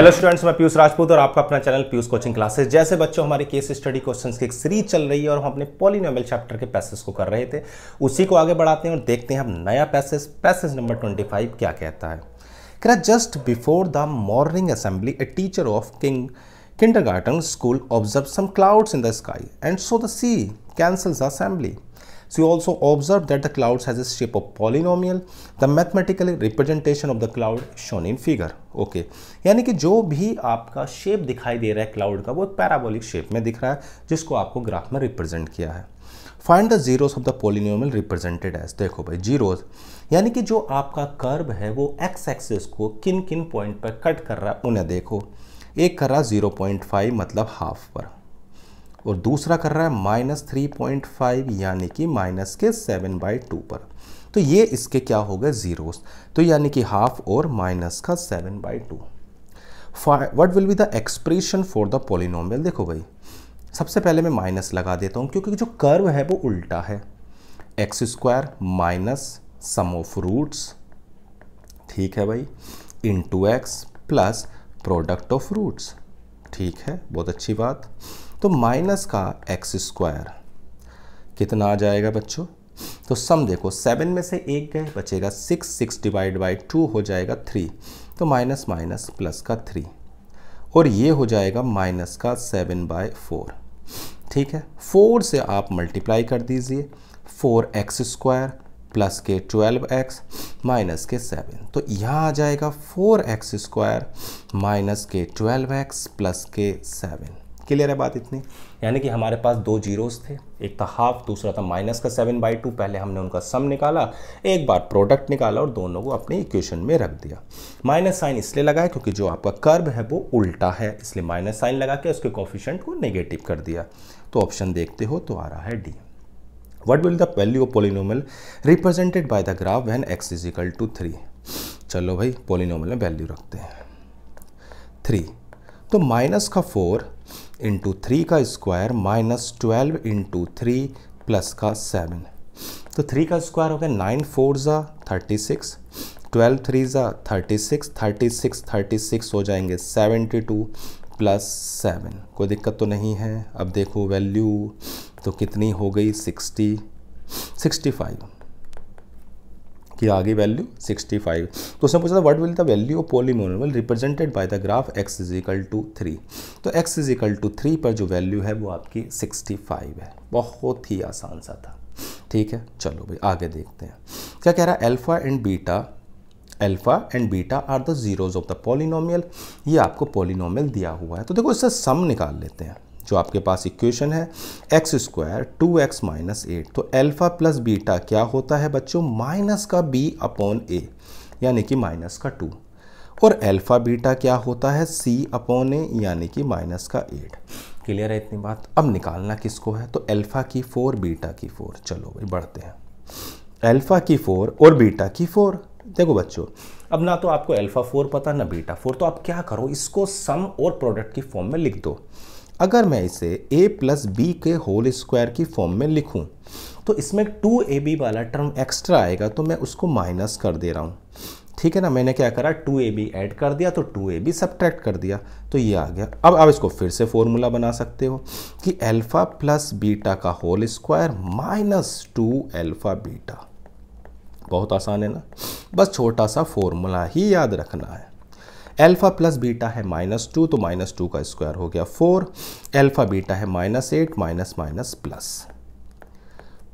Hello students मैं पीयूष राजपूत और आपका अपना चैनल पीयूष कोचिंग क्लासेस जैसे बच्चों हमारे केस स्टडी क्वेश्चंस की एक सीरीज चल रही है और हम अपने पॉलिनोमियल चैप्टर के पैसेज को कर रहे थे उसी को आगे बढ़ाते हैं और देखते हैं हम नया पैसेज पैसेज नंबर 25 क्या कहता है कह just before the morning assembly a teacher of King Kinder school observe some clouds in the sky and so the she cancels assembly So you also observe that the clouds has a shape of polynomial. The mathematical representation of the cloud shown in figure. Okay okay. यानी कि जो भी आपका shape दिखाई दे रहा है cloud का वो एक पैराबोलिक शेप में दिख रहा है जिसको आपको ग्राफ में रिप्रेजेंट किया है find the zeros of the polynomial represented as देखो भाई जीरोस यानी कि जो आपका कर्व है वो एक्स एक्सेस को किन किन पॉइंट पर कट कर रहा है उन्हें देखो एक कर रहा जीरो पॉइंट फाइव मतलब हाफ पर और दूसरा कर रहा है माइनस थ्री पॉइंट फाइव यानी कि माइनस के सेवन बाई टू पर तो ये इसके क्या हो गए ज़ीरोस तो यानी कि हाफ और माइनस का seven by two what will be the expression for the polynomial देखो भाई सबसे पहले मैं माइनस लगा देता हूँ क्योंकि जो कर्व है वो उल्टा है x square minus sum of roots ठीक है भाई into x plus product of roots ठीक है बहुत अच्छी बात तो माइनस का एक्स स्क्वायर कितना आ जाएगा बच्चों तो सम देखो सेवन में से एक गए बचेगा six six divide by two हो जाएगा थ्री तो माइनस माइनस प्लस का थ्री और ये हो जाएगा माइनस का सेवन बाय फोर ठीक है फोर से आप मल्टीप्लाई कर दीजिए फोर एक्स स्क्वायर प्लस के ट्वेल्व एक्स माइनस के सेवन तो यहाँ आ जाएगा फोर एक्स स्क्वायर माइनस के ट्वेल्व एक्स प्लस के सेवन क्लियर है बात इतनी यानी कि हमारे पास दो जीरोस थे एक था हाफ दूसरा था माइनस का सेवन बाई टू पहले हमने उनका सम निकाला एक बार प्रोडक्ट निकाला और दोनों को अपने इक्वेशन में रख दिया माइनस साइन इसलिए लगाया क्योंकि जो आपका कर्व है वो उल्टा है इसलिए माइनस साइन लगा के उसके कॉफिशेंट को नेगेटिव कर दिया तो ऑप्शन देखते हो तो आ रहा है the what will the value of polynomial represented by the graph when x is equal to three चलो भाई पोलिनोमल में वैल्यू रखते हैं थ्री तो माइनस का फोर इंटू थ्री का square minus twelve into three plus का सेवन तो थ्री का स्क्वायर हो गया नाइन फोर ज़ा थर्टी सिक्स ट्वेल्व थ्री ज़ा thirty six thirty six thirty six हो जाएंगे सेवेंटी टू प्लस सेवन कोई दिक्कत तो नहीं है अब देखो वैल्यू तो कितनी हो गई सिक्सटी सिक्सटी फाइव कि आगे वैल्यू 65 तो उसने पूछा था what will the value of polynomial represented by the graph x is equal to three तो x is equal to three पर जो वैल्यू है वो आपकी 65 है बहुत ही आसान सा था ठीक है चलो भाई आगे देखते हैं क्या कह रहा है alpha and beta alpha and beta are the zeros of the polynomial ये आपको पोलिनोमियल दिया हुआ है तो देखो इससे सम निकाल लेते हैं जो आपके पास इक्वेशन है x square two x minus eight तो एल्फ़ा प्लस बीटा क्या होता है बच्चों माइनस का बी अपॉन ए यानी कि माइनस का टू और एल्फ़ा बीटा क्या होता है सी अपॉन ए यानी कि माइनस का एट क्लियर है इतनी बात अब निकालना किसको है तो एल्फ़ा की फोर बीटा की फोर चलो भाई बढ़ते हैं एल्फ़ा की फोर और बीटा की फोर देखो बच्चों अब ना तो आपको एल्फ़ा फोर पता ना बीटा फोर तो आप क्या करो इसको सम और प्रोडक्ट की फॉर्म में लिख दो अगर मैं इसे a प्लस बी के होल स्क्वायर की फॉर्म में लिखूं तो इसमें टू ए बी वाला टर्म एक्स्ट्रा आएगा तो मैं उसको माइनस कर दे रहा हूँ ठीक है ना मैंने क्या करा टू ए बी ऐड कर दिया तो टू ए बी सब्ट्रैक्ट कर दिया तो ये आ गया अब आप इसको फिर से फॉर्मूला बना सकते हो कि एल्फा प्लस बीटा का whole square minus two alpha beta बहुत आसान है ना बस छोटा सा फॉर्मूला ही याद रखना है अल्फ़ा प्लस बीटा है माइनस टू तो माइनस टू का स्क्वायर हो गया फोर अल्फ़ा बीटा है minus eight minus minus plus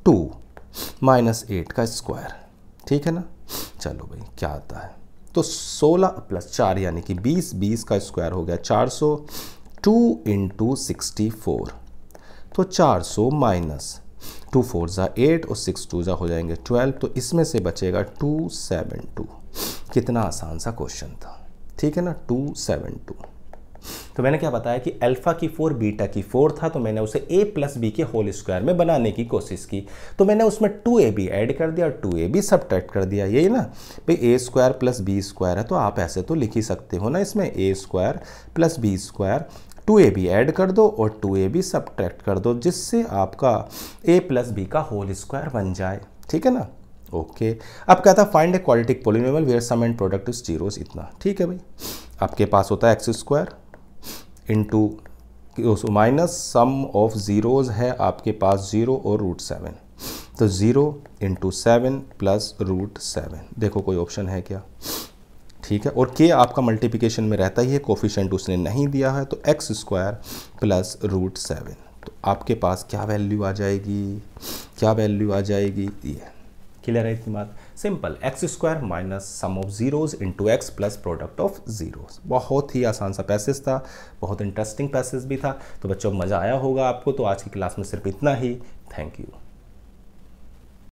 two minus eight का स्क्वायर ठीक है ना चलो भाई क्या आता है तो सोलह प्लस चार यानी कि बीस बीस का स्क्वायर हो गया चार सौ टू इंटू सिक्सटी फोर तो चार सौ माइनस टू फोर ज़ा एट और सिक्स टू ज़ा हो जाएंगे ट्वेल्व तो इसमें से बचेगा टू सेवन टू कितना आसान सा क्वेश्चन था ठीक है ना टू सेवन टू तो मैंने क्या बताया कि अल्फा की फोर बीटा की फोर था तो मैंने उसे ए प्लस बी के होल स्क्वायर में बनाने की कोशिश की तो मैंने उसमें टू ए बी एड कर दिया और टू ए बी सब कर दिया यही ना भाई a square plus b square है तो आप ऐसे तो लिख ही सकते हो ना इसमें a square plus b square two a b add कर दो और टू ए बी सब कर दो जिससे आपका ए प्लस बी का होल स्क्वायर बन जाए ठीक है ना ओके अब कहता है find a quadratic polynomial where sum and product is zeros इतना ठीक है भाई आपके पास होता है x square into minus sum of zeros है आपके पास ज़ीरो और रूट सेवन तो zero into seven plus root seven देखो कोई ऑप्शन है क्या ठीक है और के आपका मल्टीप्लिकेशन में रहता ही है कोफिशेंट उसने नहीं दिया है तो x square plus root seven तो आपके पास क्या वैल्यू आ जाएगी क्या वैल्यू आ जाएगी ये क्लियर है इतनी बात simple x square minus sum of zeros into x plus product of zeros बहुत ही आसान सा पैसेज था बहुत इंटरेस्टिंग पैसेज भी था तो बच्चों मज़ा आया होगा आपको तो आज की क्लास में सिर्फ इतना ही थैंक यू